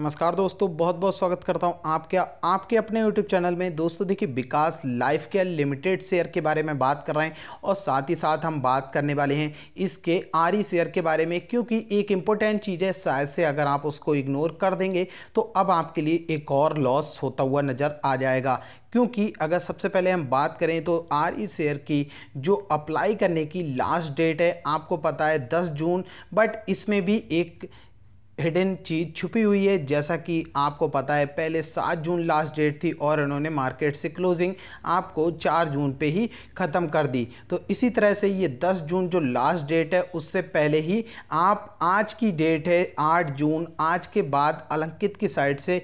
नमस्कार दोस्तों बहुत बहुत स्वागत करता हूं आपके आपके अपने यूट्यूब चैनल में दोस्तों देखिए Vikas Life Care Limited share के बारे में बात कर रहे हैं और साथ ही साथ हम बात करने वाले हैं इसके आरी शेयर के बारे में क्योंकि एक इम्पोर्टेंट चीज़ है शायद से अगर आप उसको इग्नोर कर देंगे तो अब आपके लिए एक और लॉस होता हुआ नज़र आ जाएगा क्योंकि अगर सबसे पहले हम बात करें तो आर ई शेयर की जो अप्लाई करने की लास्ट डेट है आपको पता है दस जून बट इसमें भी एक हिडन चीज़ छुपी हुई है जैसा कि आपको पता है पहले सात जून लास्ट डेट थी और इन्होंने मार्केट से क्लोजिंग आपको चार जून पे ही ख़त्म कर दी तो इसी तरह से ये दस जून जो लास्ट डेट है उससे पहले ही आप आज की डेट है आठ जून आज के बाद अलंकित की साइड से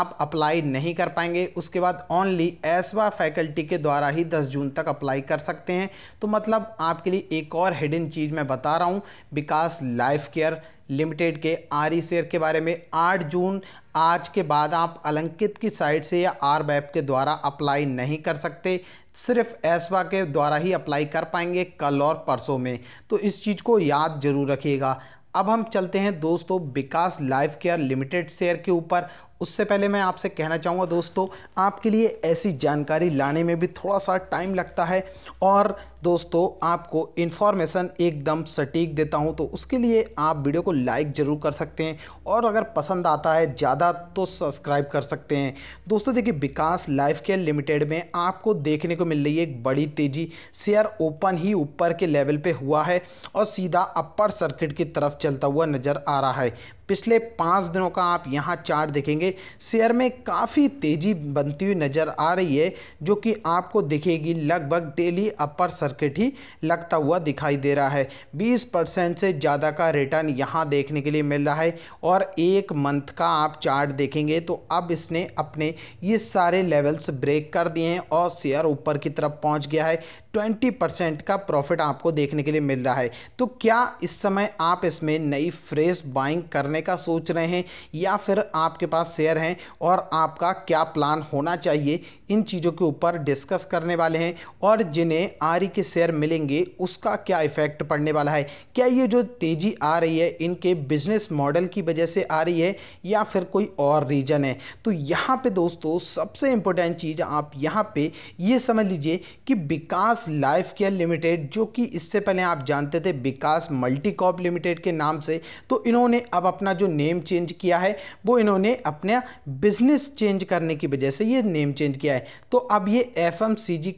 आप अप्लाई नहीं कर पाएंगे उसके बाद ओनली एसवा फैकल्टी के द्वारा ही दस जून तक अप्लाई कर सकते हैं तो मतलब आपके लिए एक और हिडन चीज़ मैं बता रहा हूँ विकास लाइफ केयर लिमिटेड के आर शेयर के बारे में 8 जून आज के बाद आप अलंकित की साइट से या आर वैप के द्वारा अप्लाई नहीं कर सकते सिर्फ एसवा के द्वारा ही अप्लाई कर पाएंगे कल और परसों में तो इस चीज़ को याद जरूर रखिएगा अब हम चलते हैं दोस्तों Vikas Life Care Limited share के ऊपर उससे पहले मैं आपसे कहना चाहूँगा दोस्तों आपके लिए ऐसी जानकारी लाने में भी थोड़ा सा टाइम लगता है और दोस्तों आपको इन्फॉर्मेशन एकदम सटीक देता हूँ तो उसके लिए आप वीडियो को लाइक ज़रूर कर सकते हैं और अगर पसंद आता है ज़्यादा तो सब्सक्राइब कर सकते हैं दोस्तों देखिए विकास लाइफ केयर लिमिटेड में आपको देखने को मिल रही है एक बड़ी तेज़ी शेयर ओपन ही ऊपर के लेवल पर हुआ है और सीधा अपर सर्किट की तरफ चलता हुआ नज़र आ रहा है पिछले पाँच दिनों का आप यहाँ चार्ट देखेंगे शेयर में काफ़ी तेज़ी बनती हुई नज़र आ रही है जो कि आपको दिखेगी लगभग डेली अपर सर्किट ही लगता हुआ दिखाई दे रहा है 20 परसेंट से ज़्यादा का रिटर्न यहाँ देखने के लिए मिल रहा है और एक मंथ का आप चार्ट देखेंगे तो अब इसने अपने ये सारे लेवल्स ब्रेक कर दिए हैं और शेयर ऊपर की तरफ पहुँच गया है ट्वेंटी परसेंट का प्रॉफिट आपको देखने के लिए मिल रहा है तो क्या इस समय आप इसमें नई फ्रेश बाइंग करने का सोच रहे हैं या फिर आपके पास शेयर हैं और आपका क्या प्लान होना चाहिए इन चीज़ों के ऊपर डिस्कस करने वाले हैं और जिन्हें आरी के शेयर मिलेंगे उसका क्या इफेक्ट पड़ने वाला है क्या ये जो तेज़ी आ रही है इनके बिजनेस मॉडल की वजह से आ रही है या फिर कोई और रीजन है तो यहाँ पे दोस्तों सबसे इंपॉर्टेंट चीज़ आप यहाँ पे ये समझ लीजिए कि विकास लाइफ केयर लिमिटेड जो कि इससे पहले आप जानते थे विकास मल्टीकॉप लिमिटेड के नाम से तो इन्होंने अब अपना जो नेम चेंज किया है वो इन्होंने अपना बिजनेस चेंज करने की वजह से ये नेम चेंज किया है तो अब ये एफ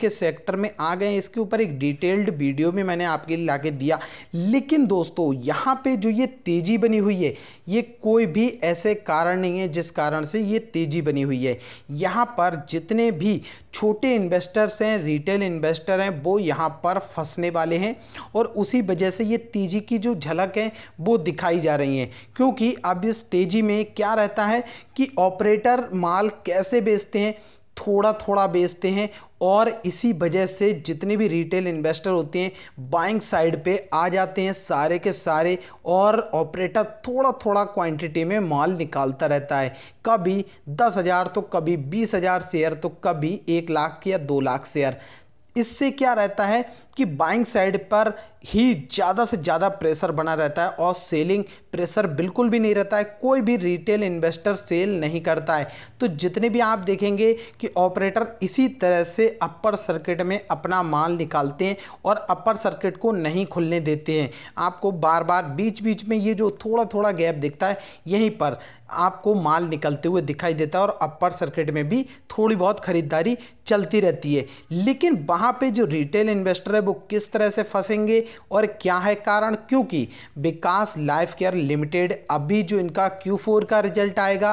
के सेक्टर में आ गए इसके ऊपर एक डिटेल्ड वीडियो भी मैंने आपके लिए ला दिया लेकिन दोस्तों यहाँ पर जो ये तेजी बनी हुई है ये कोई भी ऐसे कारण नहीं है जिस कारण से ये तेजी बनी हुई है यहाँ पर जितने भी छोटे इन्वेस्टर्स हैं रिटेल इन्वेस्टर हैं वो यहाँ पर फंसने वाले हैं और उसी वजह से ये तेज़ी की जो झलक है वो दिखाई जा रही है क्योंकि अब इस तेज़ी में क्या रहता है कि ऑपरेटर माल कैसे बेचते हैं थोड़ा थोड़ा बेचते हैं और इसी वजह से जितने भी रिटेल इन्वेस्टर होते हैं बाइंग साइड पे आ जाते हैं सारे के सारे और ऑपरेटर थोड़ा थोड़ा क्वांटिटी में माल निकालता रहता है कभी दस हज़ार तो कभी बीस हज़ार शेयर तो कभी एक लाख या दो लाख शेयर इससे क्या रहता है कि बाइंग साइड पर ही ज़्यादा से ज़्यादा प्रेशर बना रहता है और सेलिंग प्रेशर बिल्कुल भी नहीं रहता है कोई भी रिटेल इन्वेस्टर सेल नहीं करता है तो जितने भी आप देखेंगे कि ऑपरेटर इसी तरह से अपर सर्किट में अपना माल निकालते हैं और अपर सर्किट को नहीं खुलने देते हैं आपको बार बार बीच बीच में ये जो थोड़ा थोड़ा गैप दिखता है यहीं पर आपको माल निकलते हुए दिखाई देता है और अपर सर्किट में भी थोड़ी बहुत खरीदारी चलती रहती है लेकिन वहाँ पे जो रिटेल इन्वेस्टर है वो किस तरह से फंसेंगे और क्या है कारण क्योंकि विकास लाइफ केयर लिमिटेड अभी जो इनका Q4 का रिजल्ट आएगा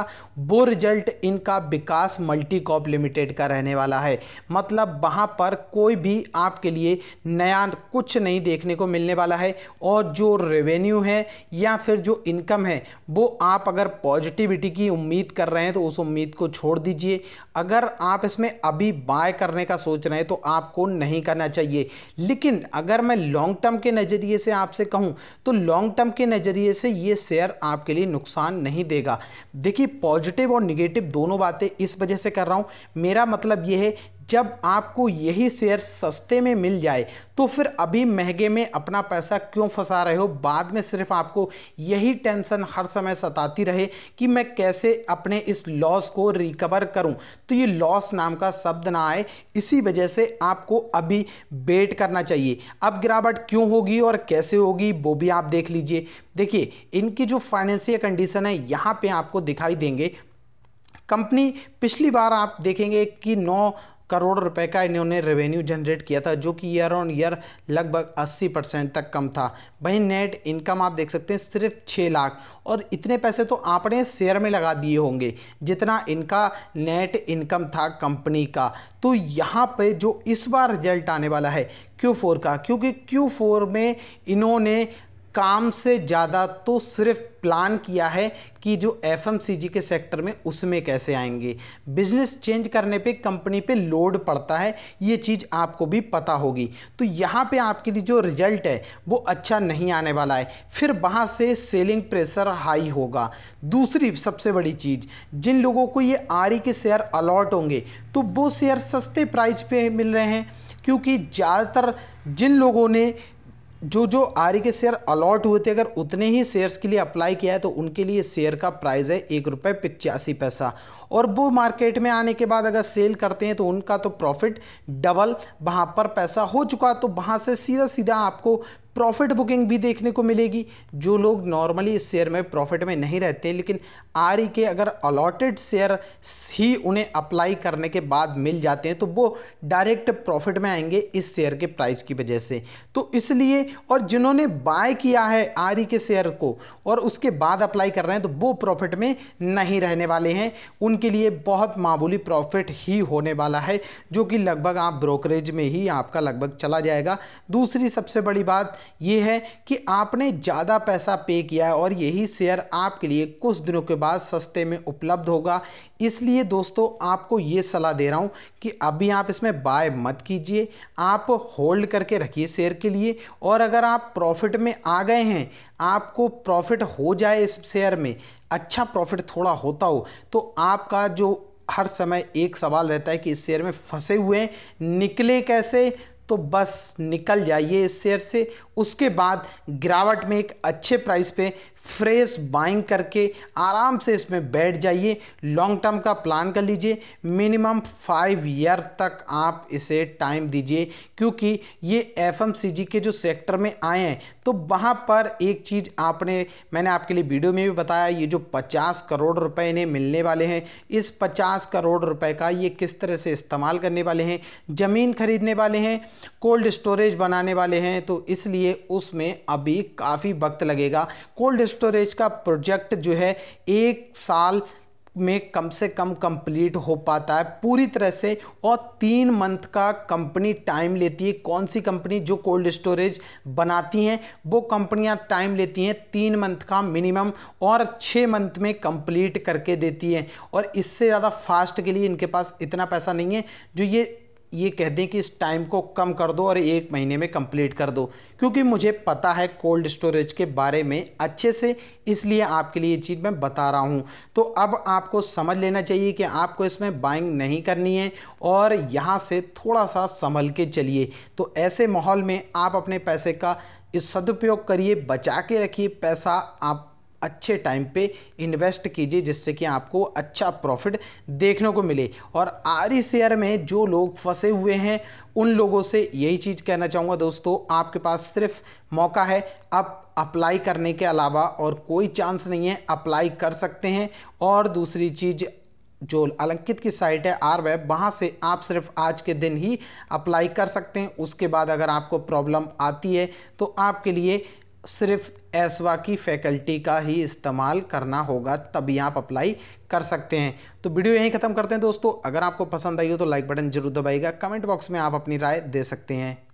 वो रिजल्ट इनका विकास मल्टीकॉप लिमिटेड का रहने वाला है मतलब वहाँ पर कोई भी आपके लिए नया कुछ नहीं देखने को मिलने वाला है और जो रेवेन्यू है या फिर जो इनकम है वो आप अगर पॉजिटिविटी की उम्मीद कर रहे हैं तो उस उम्मीद को छोड़ दीजिए अगर आप इसमें अभी बाय करने का सोच रहे हैं तो आपको नहीं करना चाहिए लेकिन अगर मैं लॉन्ग टर्म के नज़रिए से आपसे कहूँ तो लॉन्ग टर्म के नज़रिए से ये शेयर आपके लिए नुकसान नहीं देगा देखिए पॉजिटिव और निगेटिव दोनों बातें इस वजह से कर रहा हूँ मेरा मतलब ये है जब आपको यही शेयर सस्ते में मिल जाए तो फिर अभी महंगे में अपना पैसा क्यों फंसा रहे हो बाद में सिर्फ आपको यही टेंशन हर समय सताती रहे कि मैं कैसे अपने इस लॉस को रिकवर करूं तो ये लॉस नाम का शब्द ना आए इसी वजह से आपको अभी वेट करना चाहिए अब गिरावट क्यों होगी और कैसे होगी वो भी आप देख लीजिए देखिए इनकी जो फाइनेंशियल कंडीशन है यहाँ पे आपको दिखाई देंगे कंपनी पिछली बार आप देखेंगे कि नौ करोड़ रुपए का इन्होंने रेवेन्यू जनरेट किया था जो कि ईयर ऑन ईयर लगभग 80 परसेंट तक कम था वहीं नेट इनकम आप देख सकते हैं सिर्फ 6 लाख और इतने पैसे तो आपने शेयर में लगा दिए होंगे जितना इनका नेट इनकम था कंपनी का तो यहाँ पे जो इस बार रिजल्ट आने वाला है Q4 का क्योंकि Q4 में इन्होंने काम से ज़्यादा तो सिर्फ प्लान किया है कि जो एफ के सेक्टर में उसमें कैसे आएंगे बिजनेस चेंज करने पे कंपनी पे लोड पड़ता है ये चीज़ आपको भी पता होगी तो यहाँ पे आपके लिए जो रिजल्ट है वो अच्छा नहीं आने वाला है फिर वहाँ से सेलिंग प्रेशर हाई होगा दूसरी सबसे बड़ी चीज़ जिन लोगों को ये आर के शेयर अलॉट होंगे तो वो शेयर सस्ते प्राइस पे मिल रहे हैं क्योंकि ज़्यादातर जिन लोगों ने जो जो आर के शेयर अलॉट हुए थे अगर उतने ही शेयर्स के लिए अप्लाई किया है तो उनके लिए शेयर का प्राइस है एक रुपये पिचासी पैसा और वो मार्केट में आने के बाद अगर सेल करते हैं तो उनका तो प्रॉफिट डबल वहाँ पर पैसा हो चुका तो वहाँ से सीधा सीधा आपको प्रॉफिट बुकिंग भी देखने को मिलेगी जो लोग नॉर्मली इस शेयर में प्रॉफिट में नहीं रहते लेकिन आर के e अगर अलॉटेड शेयर ही उन्हें अप्लाई करने के बाद मिल जाते हैं तो वो डायरेक्ट प्रॉफिट में आएंगे इस शेयर के प्राइस की वजह से तो इसलिए और जिन्होंने बाय किया है आर के शेयर को और उसके बाद अप्लाई कर रहे हैं तो वो प्रॉफिट में नहीं रहने वाले हैं उनके लिए बहुत मामूली प्रॉफिट ही होने वाला है जो कि लगभग आप ब्रोकरेज में ही आपका लगभग चला जाएगा दूसरी सबसे बड़ी बात ये है कि आपने ज़्यादा पैसा पे किया है और यही शेयर आपके लिए कुछ दिनों के बाद सस्ते में उपलब्ध होगा इसलिए दोस्तों आपको ये सलाह दे रहा हूँ कि अभी आप इसमें बाय मत कीजिए आप होल्ड करके रखिए शेयर के लिए और अगर आप प्रॉफिट में आ गए हैं आपको प्रॉफिट हो जाए इस शेयर में अच्छा प्रॉफिट थोड़ा होता हो तो आपका जो हर समय एक सवाल रहता है कि इस शेयर में फंसे हुए निकले कैसे तो बस निकल जाइए इस शेयर से उसके बाद गिरावट में एक अच्छे प्राइस पे फ्रेश बाइंग करके आराम से इसमें बैठ जाइए लॉन्ग टर्म का प्लान कर लीजिए मिनिमम फाइव ईयर तक आप इसे टाइम दीजिए क्योंकि ये एफ के जो सेक्टर में आए हैं तो वहाँ पर एक चीज़ आपने मैंने आपके लिए वीडियो में भी बताया ये जो 50 करोड़ रुपए इन्हें मिलने वाले हैं इस 50 करोड़ रुपए का ये किस तरह से इस्तेमाल करने वाले हैं ज़मीन खरीदने वाले हैं कोल्ड स्टोरेज बनाने वाले हैं तो इसलिए उसमें अभी काफ़ी वक्त लगेगा कोल्ड स्टोरेज का प्रोजेक्ट जो है एक साल में कम से कम कंप्लीट हो पाता है पूरी तरह से और तीन मंथ का कंपनी टाइम लेती है कौन सी कंपनी जो कोल्ड स्टोरेज बनाती हैं वो कंपनियां टाइम लेती हैं तीन मंथ का मिनिमम और छः मंथ में कंप्लीट करके देती हैं और इससे ज़्यादा फास्ट के लिए इनके पास इतना पैसा नहीं है जो ये ये कह दें कि इस टाइम को कम कर दो और एक महीने में कंप्लीट कर दो क्योंकि मुझे पता है कोल्ड स्टोरेज के बारे में अच्छे से इसलिए आपके लिए ये चीज़ मैं बता रहा हूँ तो अब आपको समझ लेना चाहिए कि आपको इसमें बाइंग नहीं करनी है और यहाँ से थोड़ा सा संभल के चलिए तो ऐसे माहौल में आप अपने पैसे का इस सदुपयोग करिए बचा के रखिए पैसा आप अच्छे टाइम पे इन्वेस्ट कीजिए जिससे कि आपको अच्छा प्रॉफिट देखने को मिले और आर शेयर में जो लोग फंसे हुए हैं उन लोगों से यही चीज़ कहना चाहूँगा दोस्तों आपके पास सिर्फ मौका है आप अप्लाई करने के अलावा और कोई चांस नहीं है अप्लाई कर सकते हैं और दूसरी चीज़ जो अलंकित की साइट है आर वेब वहाँ से आप सिर्फ आज के दिन ही अप्लाई कर सकते हैं उसके बाद अगर आपको प्रॉब्लम आती है तो आपके लिए सिर्फ एसवा की फैकल्टी का ही इस्तेमाल करना होगा तभी आप अप्लाई कर सकते हैं तो वीडियो यहीं ख़त्म करते हैं दोस्तों अगर आपको पसंद आई हो तो लाइक बटन जरूर दबाइएगा कमेंट बॉक्स में आप अपनी राय दे सकते हैं